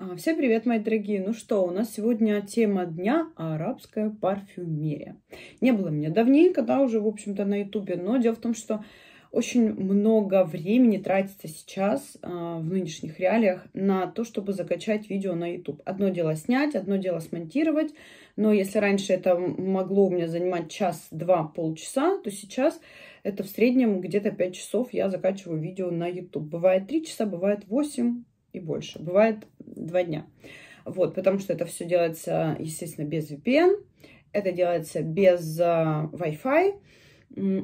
А, всем привет, мои дорогие! Ну что, у нас сегодня тема дня – арабская парфюмерия. Не было меня давненько, да, уже, в общем-то, на ютубе, но дело в том, что очень много времени тратится сейчас э, в нынешних реалиях на то, чтобы закачать видео на YouTube. Одно дело снять, одно дело смонтировать, но если раньше это могло у меня занимать час-два, полчаса, то сейчас это в среднем где-то 5 часов я закачиваю видео на YouTube. Бывает 3 часа, бывает 8, и больше. Бывает два дня. Вот, потому что это все делается, естественно, без VPN, это делается без э, Wi-Fi,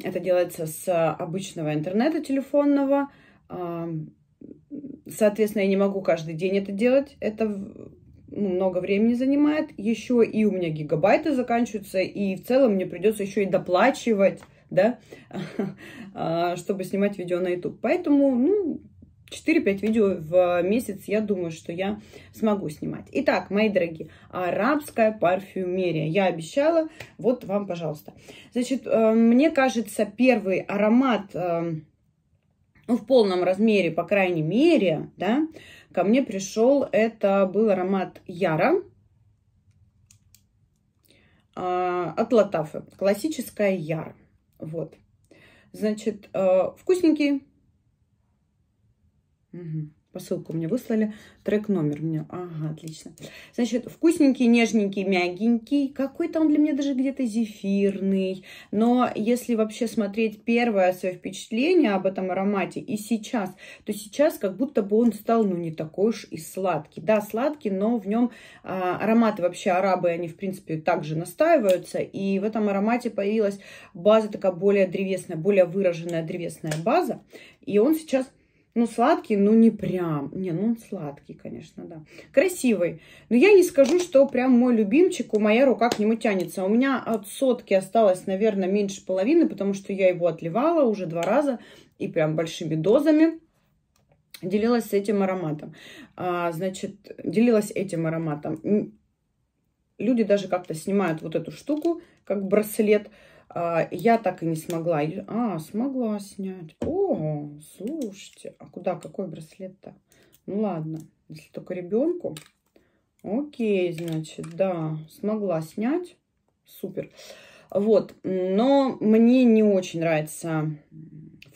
это делается с обычного интернета телефонного. Соответственно, я не могу каждый день это делать. Это ну, много времени занимает. Еще и у меня гигабайты заканчиваются, и в целом мне придется еще и доплачивать, да, а, чтобы снимать видео на YouTube. Поэтому, ну, 4-5 видео в э, месяц, я думаю, что я смогу снимать. Итак, мои дорогие, арабская парфюмерия. Я обещала, вот вам, пожалуйста. Значит, э, мне кажется, первый аромат э, ну, в полном размере, по крайней мере, да, ко мне пришел, это был аромат Яра от Латафы. Классическая Яра. Вот. Значит, вкусненький, Угу. Посылку мне выслали. Трек номер мне. Ага, отлично. Значит, вкусненький, нежненький, мягенький. Какой-то он для меня даже где-то зефирный. Но если вообще смотреть первое свое впечатление об этом аромате и сейчас, то сейчас как будто бы он стал, ну, не такой уж и сладкий. Да, сладкий, но в нем а, ароматы вообще арабы, они, в принципе, также настаиваются. И в этом аромате появилась база такая более древесная, более выраженная древесная база. И он сейчас ну, сладкий, ну, не прям. Не, ну, он сладкий, конечно, да. Красивый. Но я не скажу, что прям мой любимчик, у моя рука к нему тянется. У меня от сотки осталось, наверное, меньше половины, потому что я его отливала уже два раза и прям большими дозами делилась этим ароматом. А, значит, делилась этим ароматом. Люди даже как-то снимают вот эту штуку, как браслет, а, я так и не смогла. А, смогла снять. О, слушайте. А куда? Какой браслет-то? Ну ладно, если только ребенку. Окей, значит, да, смогла снять. Супер. Вот, но мне не очень нравится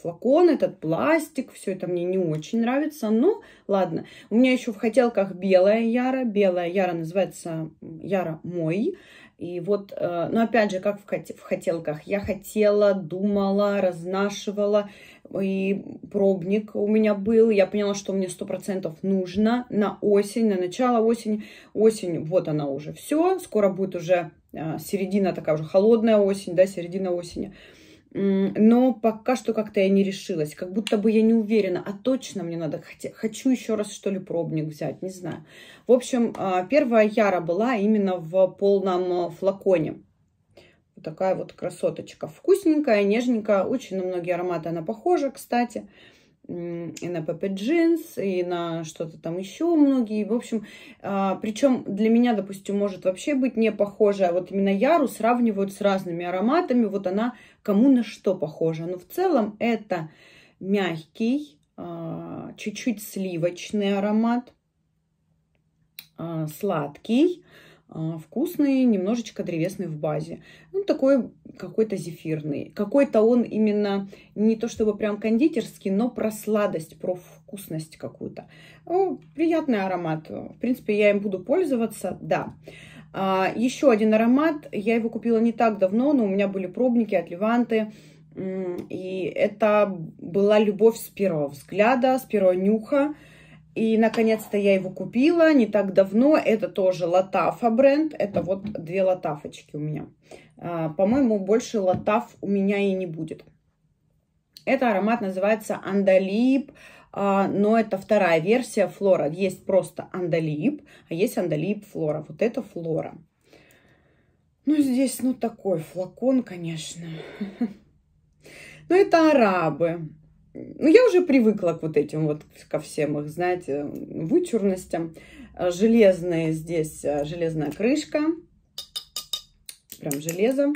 флакон, этот пластик, все это мне не очень нравится. Но ладно, у меня еще в хотелках белая яра. Белая яра называется яра мой. И вот, э, ну опять же, как в хотелках, я хотела, думала, разнашивала, и пробник у меня был, я поняла, что мне сто процентов нужно на осень, на начало осени. Осень, вот она уже все, скоро будет уже э, середина такая уже холодная осень, да, середина осени но пока что как-то я не решилась, как будто бы я не уверена, а точно мне надо, хочу еще раз что ли пробник взять, не знаю. В общем, а, первая Яра была именно в полном флаконе. Вот такая вот красоточка. Вкусненькая, нежненькая, очень на многие ароматы она похожа, кстати. Кстати и на Pepe джинс и на что-то там еще многие. В общем, а, причем для меня, допустим, может вообще быть не похожая. Вот именно Яру сравнивают с разными ароматами. Вот она кому на что похожа. Но в целом это мягкий, а, чуть-чуть сливочный аромат, а, сладкий, а, вкусный, немножечко древесный в базе. Ну, такой какой-то зефирный. Какой-то он именно не то чтобы прям кондитерский, но про сладость, про вкусность какую-то. Ну, приятный аромат. В принципе, я им буду пользоваться, да. А, еще один аромат. Я его купила не так давно, но у меня были пробники от Леванты. И это была любовь с первого взгляда, с первого нюха. И, наконец-то, я его купила не так давно. Это тоже Латафа бренд. Это вот две Латафочки у меня. А, по-моему, больше Латаф у меня и не будет. Это аромат называется Андалип, а, но это вторая версия Флора. Есть просто Андалип, а есть Андалип Флора. Вот это Флора. Ну, здесь, ну, такой флакон, конечно. Но ну, это арабы ну, я уже привыкла к вот этим вот, ко всем их, знаете, вычурностям. Э, железная здесь, э, железная крышка, прям железо.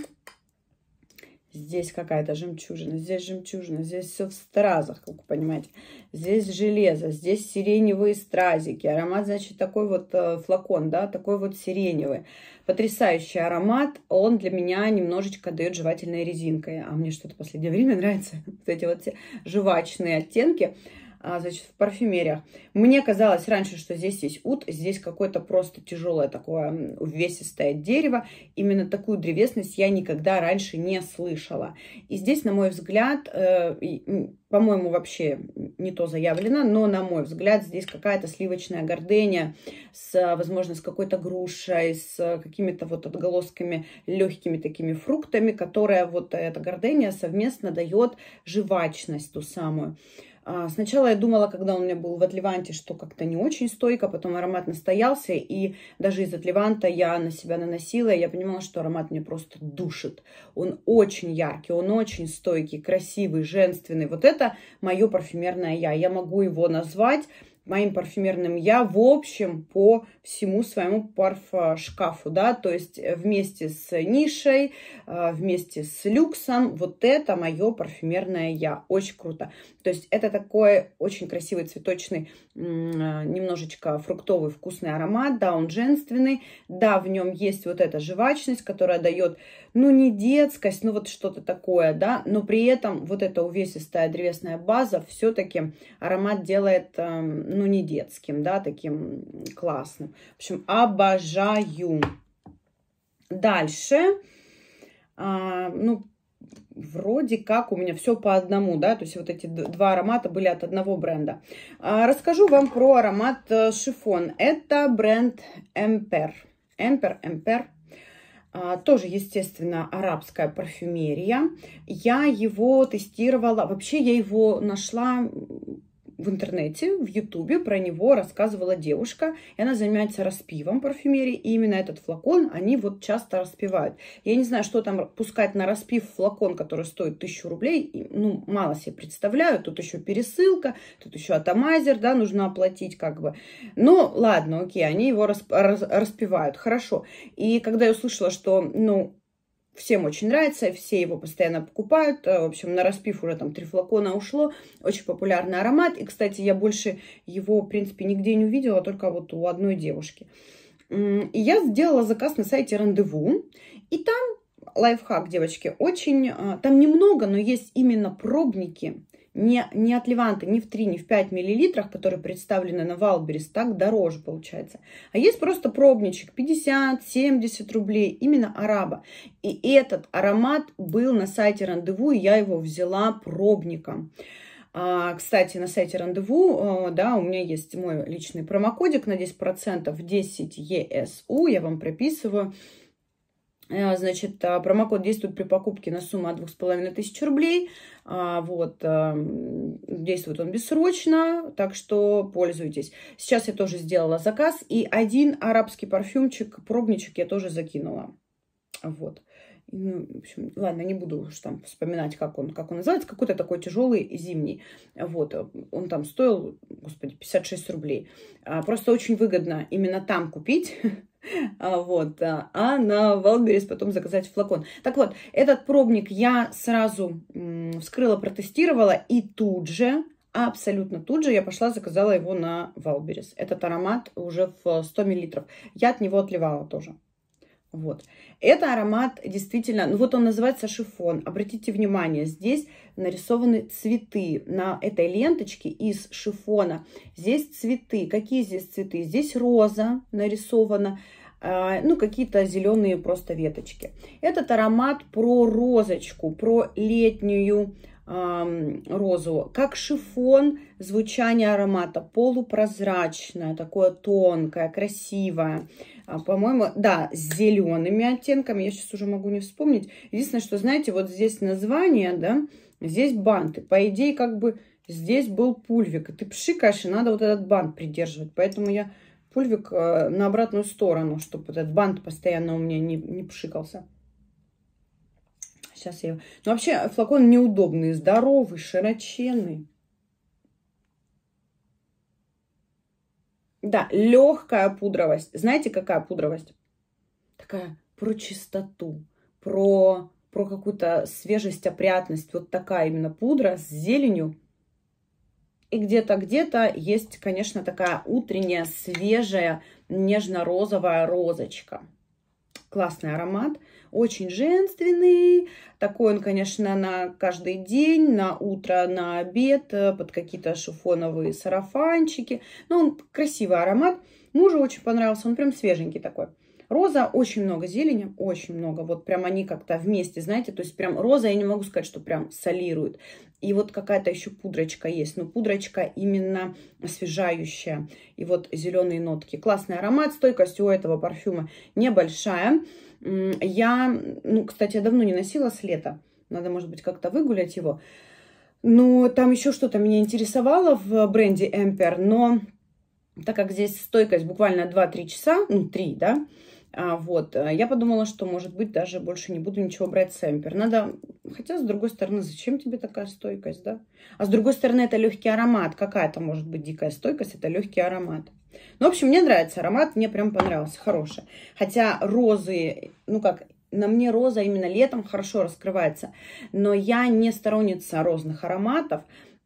Здесь какая-то жемчужина, здесь жемчужина, здесь все в стразах, как вы понимаете. Здесь железо, здесь сиреневые стразики. Аромат, значит, такой вот э, флакон, да, такой вот сиреневый. Потрясающий аромат. Он для меня немножечко дает жевательной резинкой. А мне что-то в последнее время нравится. Вот эти вот жвачные оттенки. А, значит, в парфюмериях. Мне казалось раньше, что здесь есть ут, здесь какое-то просто тяжелое такое увесистое дерево. Именно такую древесность я никогда раньше не слышала. И здесь, на мой взгляд, э, по-моему, вообще не то заявлено, но, на мой взгляд, здесь какая-то сливочная гордыня, с, возможно, с какой-то грушей, с какими-то вот отголосками легкими такими фруктами, которая вот эта гордыня совместно дает жевачность ту самую. А, сначала я думала, когда он у меня был в Атливанте, что как-то не очень стойко, потом аромат настоялся, и даже из Атливанта я на себя наносила, и я понимала, что аромат меня просто душит. Он очень яркий, он очень стойкий, красивый, женственный. Вот это мое парфюмерное я. Я могу его назвать моим парфюмерным я в общем по всему своему парфшкафу, да, то есть э, вместе с нишей, э, вместе с люксом, вот это мое парфюмерное я, очень круто. То есть это такой очень красивый цветочный, э, немножечко фруктовый вкусный аромат, да, он женственный, да, в нем есть вот эта жвачность, которая дает ну, не детскость, ну, вот что-то такое, да, но при этом вот эта увесистая древесная база все-таки аромат делает, эм, ну, не детским, да, таким классным. В общем, обожаю. Дальше, а, ну, вроде как у меня все по одному, да, то есть вот эти два аромата были от одного бренда. А, расскажу вам про аромат шифон. Э, Это бренд Эмпер. Эмпер, Эмпер, а, тоже, естественно, арабская парфюмерия. Я его тестировала, вообще я его нашла в интернете, в ютубе, про него рассказывала девушка, и она занимается распивом парфюмерии, и именно этот флакон они вот часто распивают. Я не знаю, что там пускать на распив флакон, который стоит тысячу рублей, и, ну, мало себе представляю, тут еще пересылка, тут еще атомайзер, да, нужно оплатить как бы. Ну, ладно, окей, они его расп распивают, хорошо. И когда я услышала, что, ну, Всем очень нравится, все его постоянно покупают. Э, в общем, на распив уже там три флакона ушло. Очень популярный аромат. И, кстати, я больше его, в принципе, нигде не увидела, только вот у одной девушки. И я сделала заказ на сайте Рандеву. И там лайфхак, девочки, очень... Э, там немного, но есть именно пробники не, не от Леванта не в 3, не в 5 миллилитрах, которые представлены на Валберис, так дороже получается. А есть просто пробничек 50-70 рублей, именно араба. И этот аромат был на сайте рандеву, и я его взяла пробником. А, кстати, на сайте рандеву, э, да, у меня есть мой личный промокодик на 10%, 10 ESU, я вам прописываю. Э, значит, а, промокод действует при покупке на сумму от 2500 рублей. А, вот, эм, действует он бессрочно, так что пользуйтесь. Сейчас я тоже сделала заказ. И один арабский парфюмчик, пробничек я тоже закинула. Вот. Ну, в общем, ладно, не буду уж там вспоминать, как он, как он называется. Какой-то такой тяжелый зимний. Вот, э, он там стоил, господи, 56 рублей. А, просто очень выгодно именно там купить А, вот. А на Валберес потом заказать флакон. Так вот, этот пробник я сразу вскрыла, протестировала и тут же, абсолютно тут же я пошла заказала его на Валберес. Этот аромат уже в 100 миллилитров. Я от него отливала тоже. Вот. Это аромат действительно, ну вот он называется шифон. Обратите внимание, здесь нарисованы цветы на этой ленточке из шифона. Здесь цветы. Какие здесь цветы? Здесь роза нарисована, а, ну какие-то зеленые просто веточки. Этот аромат про розочку, про летнюю розу. Как шифон, звучание аромата полупрозрачное, такое тонкое, красивое. А, по-моему, да, с зелеными оттенками. Я сейчас уже могу не вспомнить. Единственное, что, знаете, вот здесь название, да, здесь банты. По идее, как бы здесь был пульвик. И ты пшикаешь, и надо вот этот бант придерживать. Поэтому я пульвик э, на обратную сторону, чтобы этот бант постоянно у меня не, не пшикался. Сейчас я... Ну, вообще, флакон неудобный, здоровый, широченный. Да, легкая пудровость. Знаете, какая пудровость? Такая про чистоту, про, про какую-то свежесть, опрятность. Вот такая именно пудра с зеленью. И где-то, где-то есть, конечно, такая утренняя, свежая, нежно-розовая розочка. Классный аромат очень женственный. Такой он, конечно, на каждый день, на утро, на обед, э, под какие-то шифоновые сарафанчики. Но ну, он красивый аромат. Мужу очень понравился, он прям свеженький такой. Роза, очень много зелени, очень много. Вот прям они как-то вместе, знаете, то есть прям роза, я не могу сказать, что прям солирует. И вот какая-то еще пудрочка есть, но пудрочка именно освежающая. И вот зеленые нотки. Классный аромат, стойкость у этого парфюма небольшая. Я, ну, кстати, я давно не носила с лета. Надо, может быть, как-то выгулять его. Ну, там еще что-то меня интересовало в бренде Эмпер, но так как здесь стойкость буквально 2-3 часа, ну, 3, да, а Вот, э, я подумала, что, может быть, даже больше не буду ничего брать сэмпер. Надо, хотя, с другой стороны, зачем тебе такая стойкость, да? А с другой стороны, это легкий аромат. Какая-то может быть дикая стойкость, это легкий аромат. Ну, в общем, мне нравится аромат, мне прям понравился, хороший. Хотя розы, ну как, на мне роза именно летом хорошо раскрывается. Но я не сторонница розных ароматов.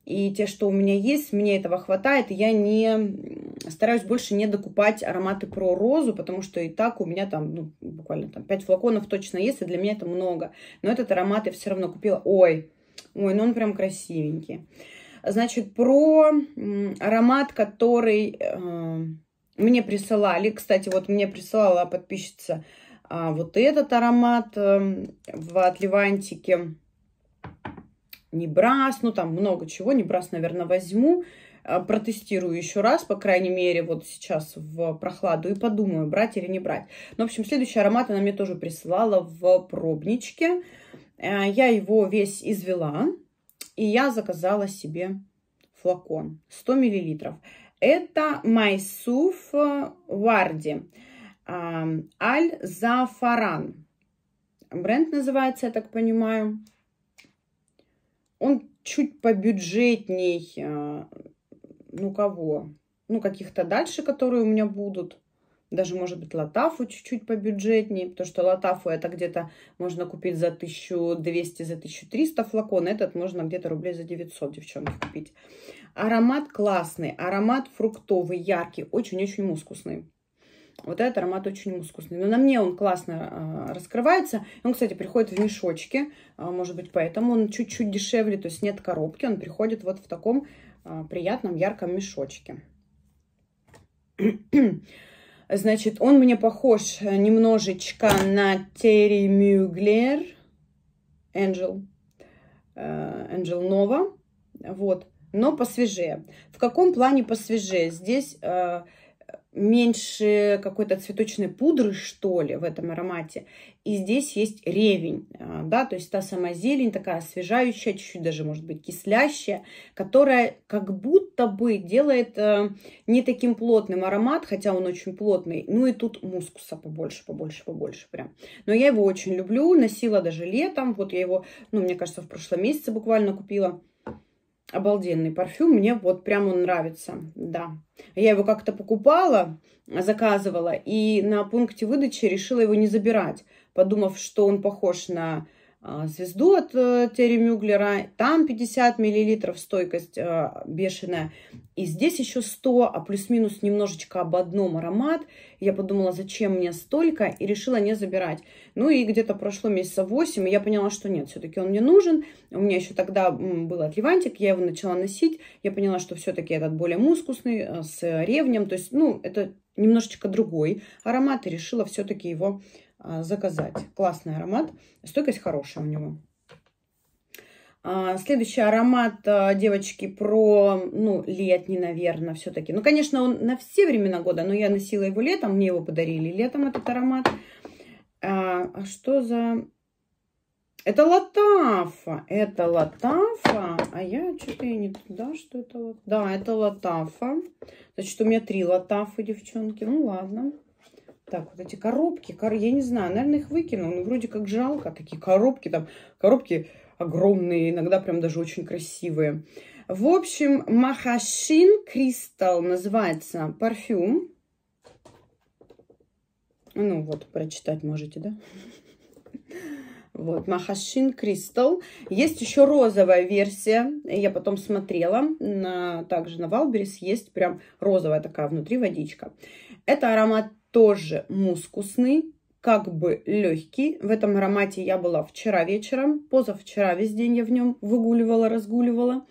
И те, что у меня есть, мне этого хватает. И я не стараюсь больше не докупать ароматы про розу, потому что и так у меня там ну, буквально там 5 флаконов точно есть, и для меня это много. Но этот аромат я все равно купила. Ой, ой, ну он прям красивенький. Значит, про аромат, который э, мне присылали. Кстати, вот мне присылала подписчица э, вот этот аромат э, в Атлевантике не Небрас, ну там много чего, не Небрас, наверное, возьму, э, протестирую еще раз, по крайней мере, вот сейчас в прохладу и подумаю, брать или не брать. Ну, в общем, следующий аромат она мне тоже присылала в пробничке. Э, я его весь извела, и я заказала себе флакон 100 миллилитров. Это Майсуф э, Варди Аль Зафаран. Бренд называется, я так понимаю. Он чуть побюджетней, э, ну, кого? Ну, каких-то дальше, которые у меня будут. Даже, может быть, Латафу чуть-чуть побюджетнее, потому что Латафу это где-то можно купить за 1200, за 1300 флакон. А этот можно где-то рублей за 900, девчонки, купить. Аромат классный, аромат фруктовый, яркий, очень-очень мускусный. Вот этот аромат очень мускусный. Но на мне он классно э, раскрывается. Он, кстати, приходит в мешочке. Э, может быть, поэтому он чуть-чуть дешевле. То есть нет коробки. Он приходит вот в таком э, приятном ярком мешочке. Значит, он мне похож немножечко на Терри Мюглер. Angel. Angel Нова, Вот. Но посвежее. В каком плане посвежее? Здесь меньше какой-то цветочной пудры, что ли, в этом аромате. И здесь есть ревень, а, да, то есть та сама зелень, такая освежающая, чуть-чуть даже, может быть, кислящая, которая как будто бы делает э, не таким плотным аромат, хотя он очень плотный. Ну и тут мускуса побольше, побольше, побольше прям. Но я его очень люблю, носила даже летом, вот я его, ну, мне кажется, в прошлом месяце буквально купила. Обалденный парфюм, мне вот прям он нравится, да. Я его как-то покупала, заказывала, и на пункте выдачи решила его не забирать, подумав, что он похож на а, звезду от э, Терри Мюглера. Там 50 миллилитров стойкость э, бешеная. И здесь еще 100, а плюс-минус немножечко об одном аромат. Я подумала, зачем мне столько, и решила не забирать. Ну и где-то прошло месяца 8, и я поняла, что нет, все-таки он мне нужен. У меня еще тогда был отливантик, я его начала носить. Я поняла, что все-таки этот более мускусный, э, с ревнем. То есть, ну, это немножечко другой аромат, и решила все-таки его а, заказать. Классный аромат. Стойкость хорошая у него. А, следующий аромат, а, девочки, про, ну, летний, наверное, все-таки. Ну, конечно, он на все времена года, но я носила его летом, мне его подарили летом, этот аромат. А что за... Это Латафа, это Латафа, а я что-то не туда, что это Да, это Латафа, значит, у меня три Латафы, девчонки, ну, ладно. Так, вот эти коробки, кор... я не знаю, наверное, их выкину. Ну, вроде как жалко, такие коробки там, коробки огромные, иногда прям даже очень красивые. В общем, Махашин Кристалл называется парфюм. Ну вот, прочитать можете, да? Вот, Махашин Кристалл. Есть еще розовая версия. Я потом смотрела. На, также на Валберис есть прям розовая такая внутри водичка. Это аромат тоже мускусный, как бы легкий. В этом аромате я была вчера вечером, позавчера весь день я в нем выгуливала, разгуливала.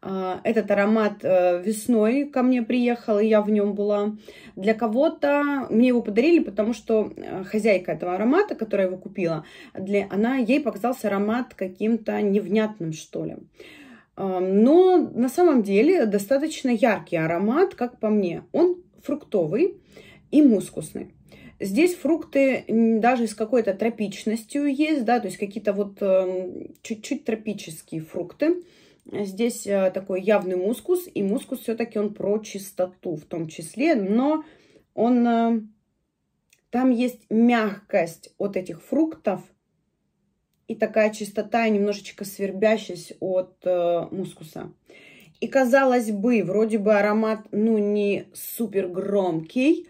А, этот аромат э, весной ко мне приехал, и я в нем была. Для кого-то мне его подарили, потому что э, хозяйка этого аромата, которая его купила, для, она, ей показался аромат каким-то невнятным, что ли. А, но на самом деле достаточно яркий аромат, как по мне. Он фруктовый, и мускусный. Здесь фрукты даже с какой-то тропичностью есть, да, то есть какие-то вот эм, чуть-чуть тропические фрукты. Здесь э, такой явный мускус, и мускус все-таки он про чистоту в том числе, но он, э, там есть мягкость от этих фруктов и такая чистота, немножечко свербящаясь от э, мускуса. И казалось бы, вроде бы аромат, ну, не супер громкий,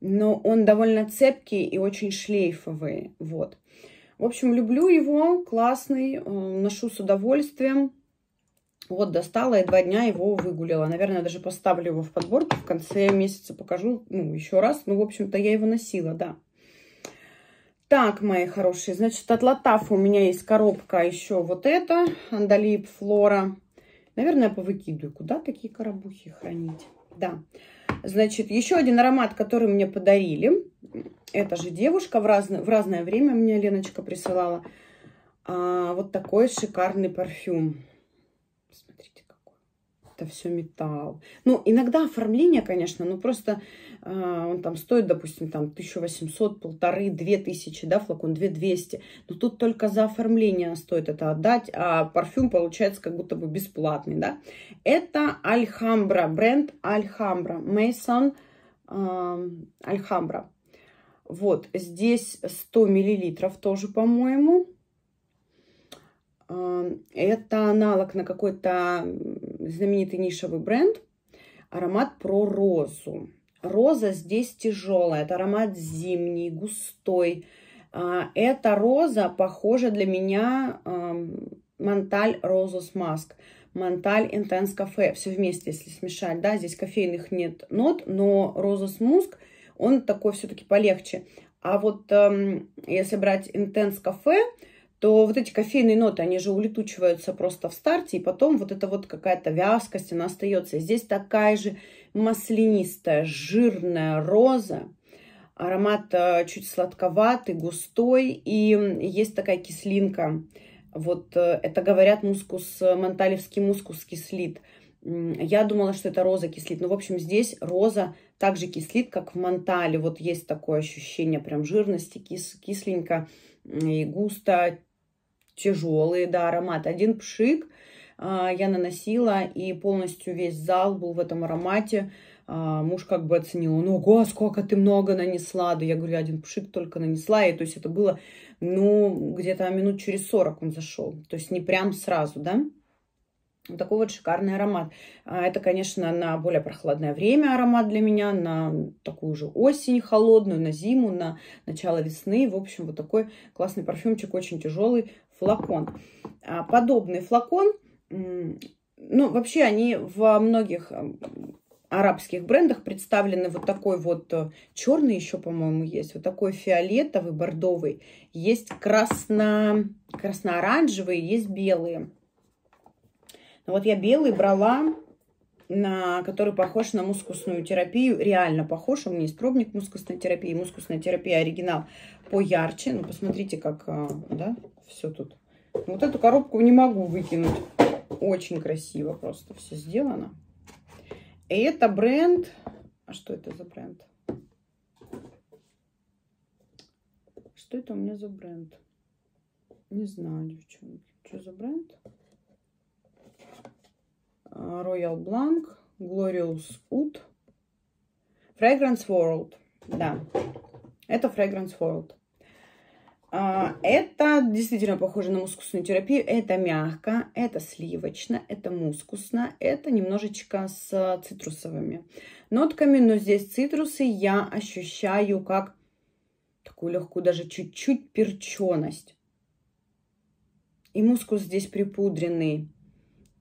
но он довольно цепкий и очень шлейфовый, вот. В общем, люблю его, классный, э, ношу с удовольствием. Вот, достала и два дня его выгулила. Наверное, даже поставлю его в подборку, в конце месяца покажу, ну, еще раз. Ну, в общем-то, я его носила, да. Так, мои хорошие, значит, от Латафа у меня есть коробка еще вот эта, Андалип Флора. Наверное, повыкидываю. Куда такие коробухи хранить? Да. Значит, еще один аромат, который мне подарили. это же девушка в, разно, в разное время мне Леночка присылала. А, вот такой шикарный парфюм это все металл. Ну, иногда оформление, конечно, ну просто э, он там стоит, допустим, там 1800, полторы, две тысячи, да, флакон 2200. Но тут только за оформление стоит это отдать, а парфюм получается как будто бы бесплатный, да. Это Альхамбра, бренд Альхамбра, Мейсон а, Альхамбра. Вот, здесь 100 миллилитров тоже, по-моему. Это аналог на какой-то знаменитый нишевый бренд. Аромат про розу. Роза здесь тяжелая. Это аромат зимний, густой. А, эта роза похожа для меня Монталь Розус Маск. Монталь Интенс Кафе. Все вместе, если смешать, да, здесь кофейных нет нот, но Розус Муск, он такой все-таки полегче. А вот эм, если брать Intense Кафе, то вот эти кофейные ноты, они же улетучиваются просто в старте, и потом вот эта вот какая-то вязкость, она остается. здесь такая же маслянистая, жирная роза, аромат э, чуть сладковатый, густой, и есть такая кислинка. Вот э, это, говорят, мускус, э, монталевский мускус кислит. Я думала, что это роза кислит. Но, ну, в общем, здесь роза также кислит, как в монтале Вот есть такое ощущение прям жирности, кис, кисленько и густо, тяжелые, да, аромат. Один пшик а, я наносила, и полностью весь зал был в этом аромате. А, муж как бы оценил, ну, ого, сколько ты много нанесла. Да я говорю, один пшик только нанесла. И то есть это было, ну, где-то минут через 40 он зашел. То есть не прям сразу, да. Вот такой вот шикарный аромат. А, это, конечно, на более прохладное время аромат для меня, на такую же осень холодную, на зиму, на начало весны. В общем, вот такой классный парфюмчик, очень тяжелый, флакон. А, подобный флакон, ну, вообще они во многих арабских брендах представлены вот такой вот э, черный еще, по-моему, есть, вот такой фиолетовый, бордовый, есть красно, красно-оранжевые, есть белые. Но ну, вот я белый брала, на, который похож на мускусную терапию, реально похож, у меня есть пробник мускусной терапии, мускусная терапия оригинал поярче, ну, посмотрите, как, э, да, все тут. Вот эту коробку не могу выкинуть. Очень красиво просто все сделано. И это бренд... А что это за бренд? Что это у меня за бренд? Не знаю, девчонки. Что за бренд? А, Royal Blanc, Glorious Wood, Fragrance World. Да, это Fragrance World. А, это действительно похоже на мускусную терапию. Это мягко, это сливочно, это мускусно, это немножечко с цитрусовыми нотками. Но здесь цитрусы я ощущаю как такую легкую даже чуть-чуть перченость. И мускус здесь припудренный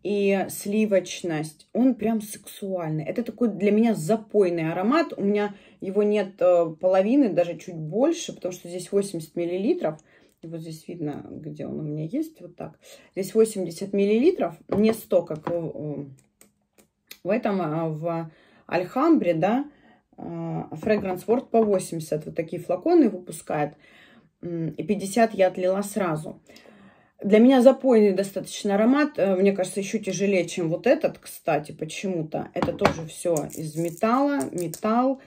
и сливочность. Он прям сексуальный. Это такой для меня запойный аромат. У меня его нет э, половины, даже чуть больше, потому что здесь 80 миллилитров. вот здесь видно, где он у меня есть, вот так. Здесь 80 миллилитров, не 100, как в этом, а, в Альхамбре, да, а, Fragrance World по 80. Вот такие флаконы выпускает. И 50 я отлила сразу. Для меня запойный достаточно аромат. Э, мне кажется, еще тяжелее, чем вот этот, кстати, почему-то. Это тоже все из металла, металл,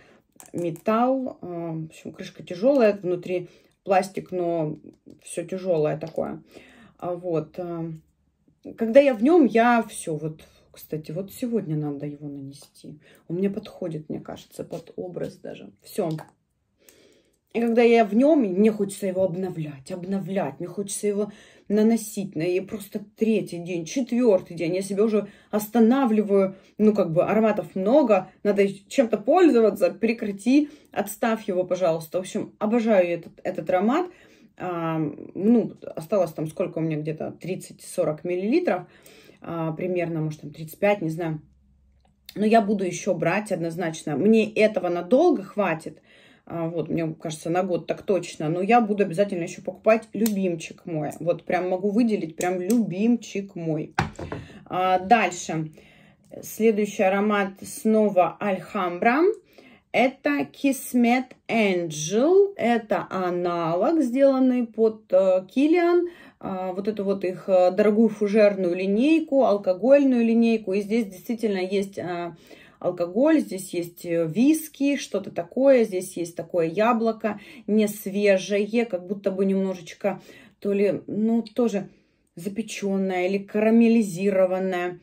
металл. Э, в общем, крышка тяжелая, внутри пластик, но все тяжелое такое. А вот. Э, когда я в нем, я все вот... Кстати, вот сегодня надо его нанести. Он мне подходит, мне кажется, под образ даже. Все. И когда я в нем, мне хочется его обновлять, обновлять. Мне хочется его наносить на и просто третий день, четвертый день. Я себя уже останавливаю, ну как бы ароматов много, надо чем-то пользоваться, прекрати, отставь его, пожалуйста. В общем, обожаю этот, этот аромат. А, ну, осталось там сколько у меня, где-то 30-40 миллилитров а, примерно, может там 35, не знаю. Но я буду еще брать однозначно. Мне этого надолго хватит, а, вот, мне кажется, на год так точно. Но я буду обязательно еще покупать любимчик мой. Вот прям могу выделить прям любимчик мой. А, дальше. Следующий аромат снова Альхамбра. Это Kismet Angel. Это аналог, сделанный под Килиан. Э, вот эту вот их э, дорогую фужерную линейку, алкогольную линейку. И здесь действительно есть э, алкоголь, здесь есть э, виски, что-то такое, здесь есть такое яблоко, не свежее, как будто бы немножечко, то ли, ну, тоже запеченное или карамелизированное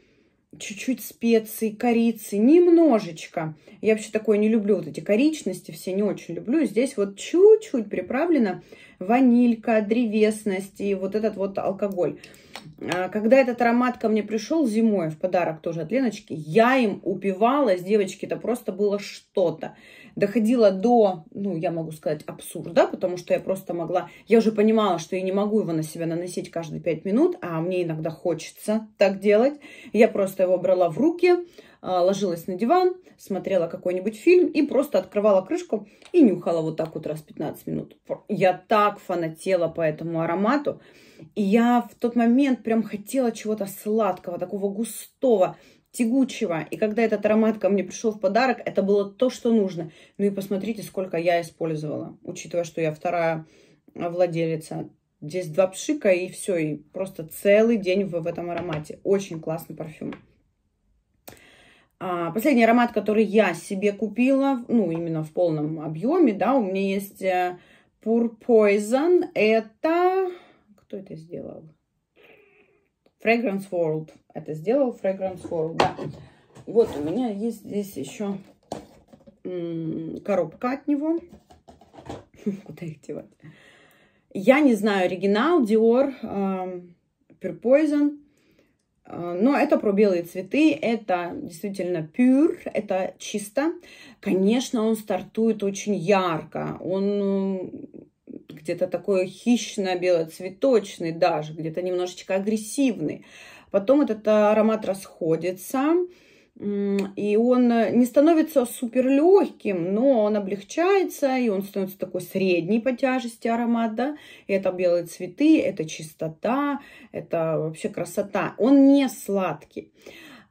чуть-чуть специй, корицы, немножечко. Я вообще такое не люблю, вот эти коричности все не очень люблю. Здесь вот чуть-чуть приправлена ванилька, древесность и вот этот вот алкоголь. А, когда этот аромат ко мне пришел зимой в подарок тоже от Леночки, я им упивалась, девочки, это просто было что-то. Доходило до, ну, я могу сказать, абсурда, потому что я просто могла, я уже понимала, что я не могу его на себя наносить каждые пять минут, а мне иногда хочется так делать. Я просто его брала в руки, а, ложилась на диван, смотрела какой-нибудь фильм и просто открывала крышку и нюхала вот так вот раз 15 минут. Я так фанатела по этому аромату. И я в тот момент прям хотела чего-то сладкого, такого густого, тягучего. И когда этот аромат ко мне пришел в подарок, это было то, что нужно. Ну и посмотрите, сколько я использовала, учитывая, что я вторая владелица. Здесь два пшика и все, и просто целый день вы в этом аромате. Очень классный парфюм. А, последний аромат, который я себе купила, ну, именно в полном объеме, да, у меня есть э, Pure Poison. Это... Кто это сделал? Fragrance World. Это сделал Fragrance World, да. Вот у меня есть здесь еще коробка от него. Куда их девать? Я не знаю оригинал, Dior, эм, Pure Poison. Э, но это про белые цветы, это действительно пюр, это чисто. Конечно, он стартует очень ярко, он где-то такой хищно-белоцветочный даже, где-то немножечко агрессивный. Потом этот аромат расходится, и он э, не становится супер легким, но он облегчается, и он становится такой средний по тяжести аромат, да, и это белые цветы, это чистота, это вообще красота, он не сладкий.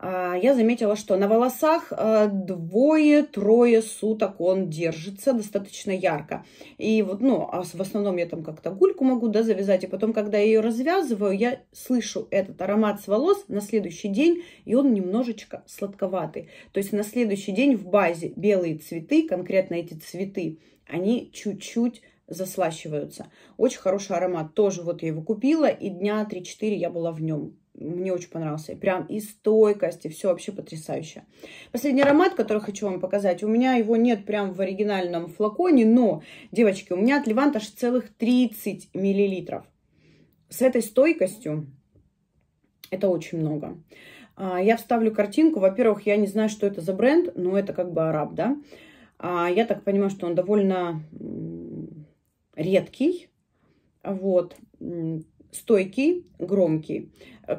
А, я заметила, что на волосах а, двое-трое суток он держится достаточно ярко. И вот, ну, а в основном я там как-то гульку могу, да, завязать. И потом, когда я ее развязываю, я слышу этот аромат с волос на следующий день, и он немножечко сладковатый. То есть на следующий день в базе белые цветы, конкретно эти цветы, они чуть-чуть заслащиваются. Очень хороший аромат. Тоже вот я его купила, и дня 3-4 я была в нем. Мне очень понравился. Прям и стойкость, и все вообще потрясающе. Последний аромат, который хочу вам показать. У меня его нет прям в оригинальном флаконе, но, девочки, у меня от Левант аж целых 30 миллилитров. С этой стойкостью это очень много. А, я вставлю картинку. Во-первых, я не знаю, что это за бренд, но это как бы араб, да. А, я так понимаю, что он довольно редкий. Вот стойкий, громкий.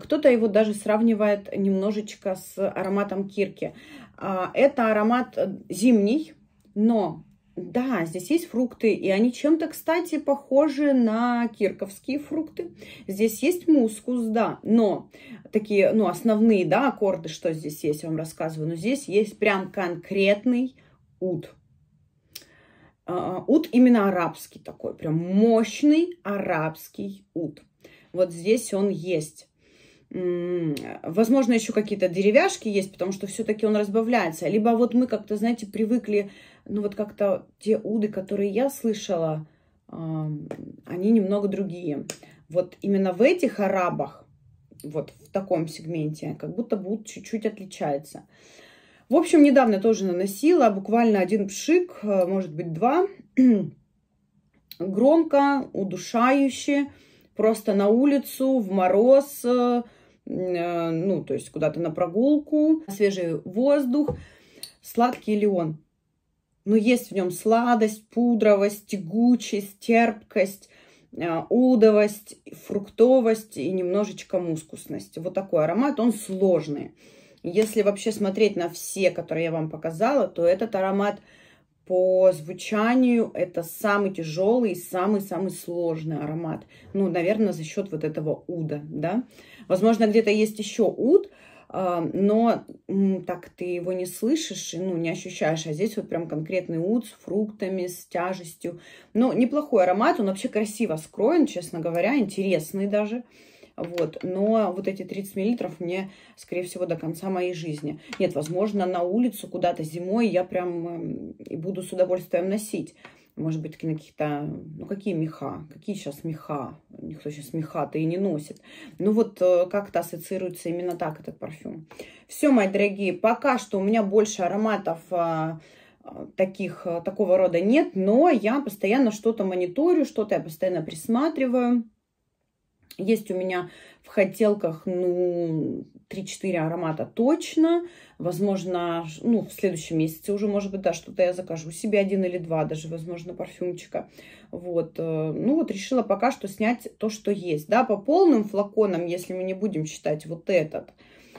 Кто-то его даже сравнивает немножечко с ароматом кирки. А, это аромат зимний, но да, здесь есть фрукты, и они чем-то, кстати, похожи на кирковские фрукты. Здесь есть мускус, да, но такие, ну, основные, да, аккорды, что здесь есть, я вам рассказываю. Но здесь есть прям конкретный уд. А, уд именно арабский такой, прям мощный арабский уд. Вот здесь он есть. Возможно, еще какие-то деревяшки есть, потому что все-таки он разбавляется. Либо вот мы как-то, знаете, привыкли, ну вот как-то те уды, которые я слышала, они немного другие. Вот именно в этих арабах, вот в таком сегменте, как будто будут чуть-чуть отличается. В общем, недавно тоже наносила, буквально один пшик, э, может быть, два. Громко, удушающе просто на улицу, в мороз, э, э, ну, то есть куда-то на прогулку, свежий воздух. Сладкий леон. Но есть в нем сладость, пудровость, тягучесть, терпкость, э, удовость, фруктовость и немножечко мускусность. Вот такой аромат, он сложный. Если вообще смотреть на все, которые я вам показала, то этот аромат – по звучанию это самый тяжелый, самый-самый сложный аромат. Ну, наверное, за счет вот этого уда, да. Возможно, где-то есть еще уд, а, но так ты его не слышишь, ну, не ощущаешь. А здесь вот прям конкретный уд с фруктами, с тяжестью. Ну, неплохой аромат, он вообще красиво скроен, честно говоря, интересный даже. Вот. Но вот эти 30 миллилитров мне, скорее всего, до конца моей жизни. Нет, возможно, на улицу куда-то зимой я прям и буду с удовольствием носить. Может быть, на какие-то... Ну, какие меха? Какие сейчас меха? Никто сейчас меха-то и не носит. Ну, вот э, как-то ассоциируется именно так этот парфюм. Все, мои дорогие, пока что у меня больше ароматов а, а, таких, э, такого рода нет, но я постоянно что-то мониторю, что-то я постоянно присматриваю. Есть у меня в хотелках, ну, 3-4 аромата точно. Возможно, ну, в следующем месяце уже, может быть, да, что-то я закажу себе один или два даже, возможно, парфюмчика. Вот, э, ну, вот решила пока что снять то, что есть, да, по полным флаконам, если мы не будем считать вот этот,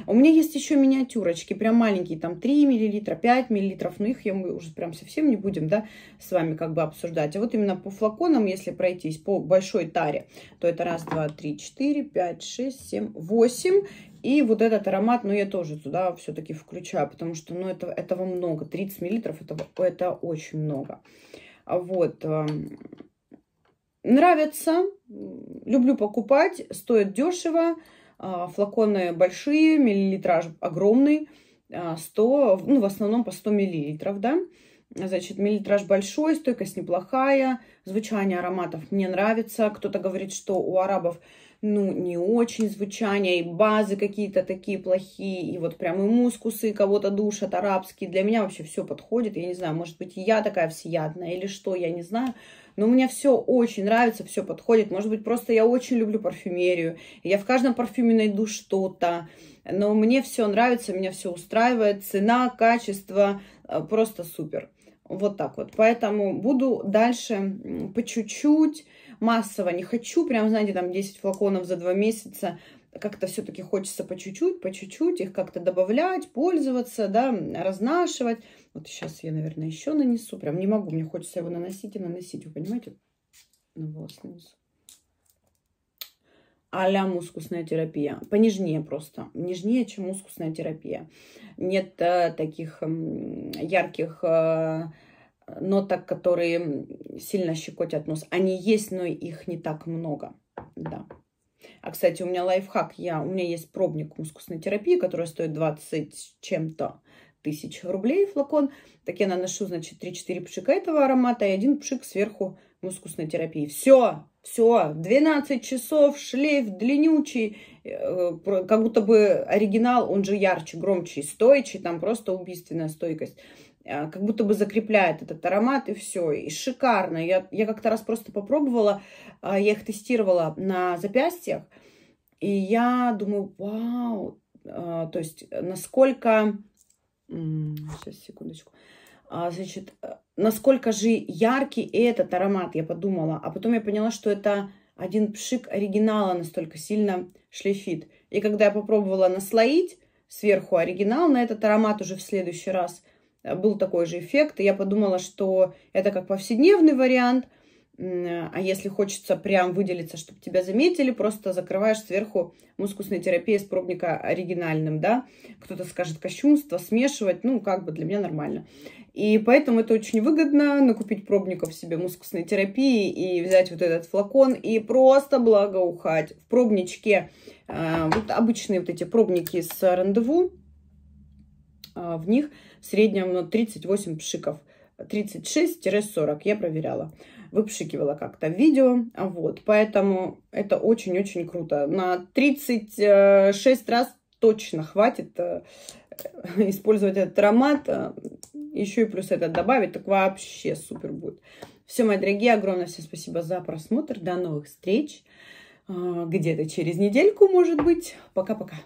а у меня есть еще миниатюрочки, прям маленькие, там 3 мл, 5 мл, но их я мы уже прям совсем не будем, да, с вами как бы обсуждать. А вот именно по флаконам, если пройтись по большой таре, то это раз, два, три, четыре, пять, шесть, семь, восемь. И вот этот аромат, ну, я тоже туда все-таки включаю, потому что, ну, это, этого много. 30 миллилитров, этого это очень много. А вот. Эм, нравится. Люблю покупать. Стоит дешево. А, флаконы большие, миллилитраж огромный, 100, а, ну, в основном по 100 миллилитров, да. Значит, миллилитраж большой, стойкость неплохая, звучание ароматов мне нравится. Кто-то говорит, что у арабов, ну, не очень звучание, и базы какие-то такие плохие, и вот прям и мускусы кого-то душат арабские. Для меня вообще все подходит, я не знаю, может быть, я такая всеядная или что, я не знаю но ну, мне все очень нравится, все подходит. Может быть, просто я очень люблю парфюмерию. Я в каждом парфюме найду что-то. Но мне все нравится, меня все устраивает. Цена, качество, э, просто супер. Вот так вот. Поэтому буду дальше по чуть-чуть массово не хочу, прям, знаете, там 10 флаконов за 2 месяца, как-то все-таки хочется по чуть-чуть, по чуть-чуть их как-то добавлять, пользоваться, да, разнашивать. Вот сейчас я, наверное, еще нанесу. Прям не могу, мне хочется его наносить и наносить, вы понимаете? На ну волос нанесу. А-ля мускусная терапия. Понежнее просто. Нежнее, чем мускусная терапия. Нет э, таких э, ярких э, ноток, которые сильно щекотят нос. Они есть, но их не так много. Да. А, кстати, у меня лайфхак. Я, у меня есть пробник мускусной терапии, который стоит 20 чем-то тысяч рублей флакон. Так я наношу, значит, 3-4 пшика этого аромата и один пшик сверху мускусной терапии. Все, все, 12 часов, шлейф длиннючий, э, как будто бы оригинал, он же ярче, громче, стойче, там просто убийственная стойкость. А, как будто бы закрепляет этот аромат, и все. И шикарно. Я, я как-то раз просто попробовала, а, я их тестировала на запястьях, и я думаю, вау, а, то есть насколько... Сейчас, секундочку. Значит, э, насколько же яркий этот аромат, я подумала. А потом я поняла, что это один пшик оригинала настолько сильно шлифит. И когда я попробовала наслоить сверху оригинал на этот аромат уже в следующий раз – Э, был такой же эффект. И я подумала, что это как повседневный вариант. А если хочется прям выделиться, чтобы тебя заметили, просто закрываешь сверху мускусной терапией с пробника оригинальным, да. Кто-то скажет кощунство, смешивать, ну, как бы для меня нормально. И поэтому это очень выгодно, накупить пробников себе мускусной терапии и взять вот этот флакон и просто благоухать. В пробничке, э, вот обычные вот эти пробники с рандеву, э, в них – в среднем 38 пшиков. 36-40 я проверяла, выпшикивала как-то видео, вот, поэтому это очень-очень круто. На 36 раз точно хватит э, использовать этот аромат, еще и плюс этот добавить, так вообще супер будет. Все, мои дорогие, огромное всем спасибо за просмотр, до новых встреч, э, где-то через недельку, может быть, пока-пока.